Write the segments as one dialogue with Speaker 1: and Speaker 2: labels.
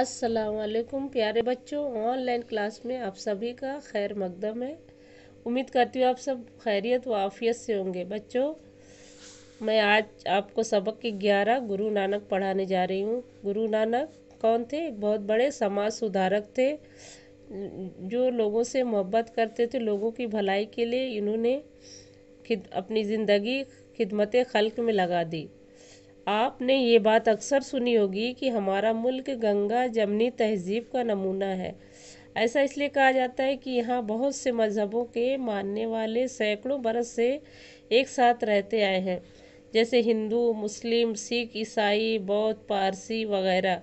Speaker 1: असलकुम प्यारे बच्चों ऑनलाइन क्लास में आप सभी का खैर मकदम है उम्मीद करती हूँ आप सब खैरियत व आफियत से होंगे बच्चों मैं आज आपको सबक के ग्यारह गुरु नानक पढ़ाने जा रही हूँ गुरु नानक कौन थे बहुत बड़े समाज सुधारक थे जो लोगों से मोहब्बत करते थे लोगों की भलाई के लिए इन्होंने खिद अपनी ज़िंदगी खिदमत खल्क में लगा दी आपने ये बात अक्सर सुनी होगी कि हमारा मुल्क गंगा जमनी तहजीब का नमूना है ऐसा इसलिए कहा जाता है कि यहाँ बहुत से मज़हबों के मानने वाले सैकड़ों बरस से एक साथ रहते आए हैं जैसे हिंदू मुस्लिम सिख ईसाई बौद्ध पारसी वगैरह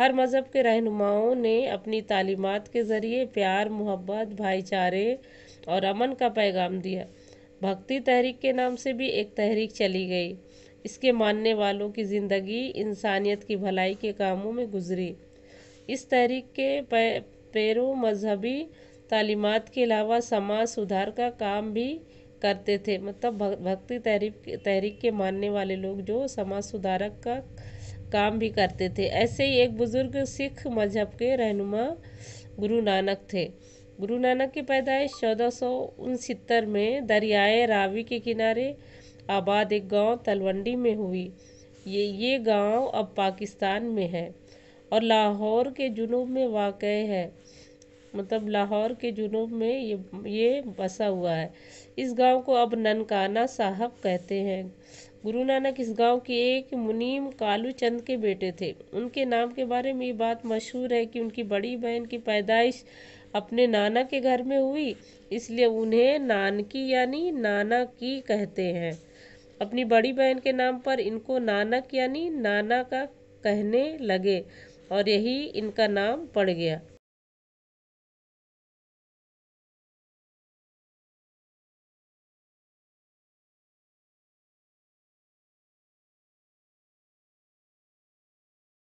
Speaker 1: हर मज़हब के रहनुमाओं ने अपनी तालीमत के ज़रिए प्यार मोहब्बत भाईचारे और अमन का पैगाम दिया भक्ति तहरीक के नाम से भी एक तहरीक चली गई इसके मानने वालों की ज़िंदगी इंसानियत की भलाई के कामों में गुजरी इस तहरीक के पैरों मजहबी तालीमत के अलावा समाज सुधार का काम भी करते थे मतलब भक्ति तहरीक तहरीक के मानने वाले लोग जो समाज सुधारक का काम भी करते थे ऐसे ही एक बुज़ुर्ग सिख मजहब के रहनुमा गुरु नानक थे गुरु नानक की पैदाइश चौदह में दरियाए रावी के किनारे आबाद एक गांव तलवंडी में हुई ये ये गांव अब पाकिस्तान में है और लाहौर के जुनूब में वाक़ है मतलब लाहौर के जुनूब में ये ये बसा हुआ है इस गांव को अब ननकाना साहब कहते हैं गुरु नानक इस गांव के एक मुनीम कालू चंद के बेटे थे उनके नाम के बारे में ये बात मशहूर है कि उनकी बड़ी बहन की पैदाइश अपने नाना के घर में हुई इसलिए उन्हें नानकी यानी नाना की कहते हैं अपनी बड़ी बहन के नाम पर इनको नानक यानी नाना का कहने लगे और यही इनका नाम पड़ गया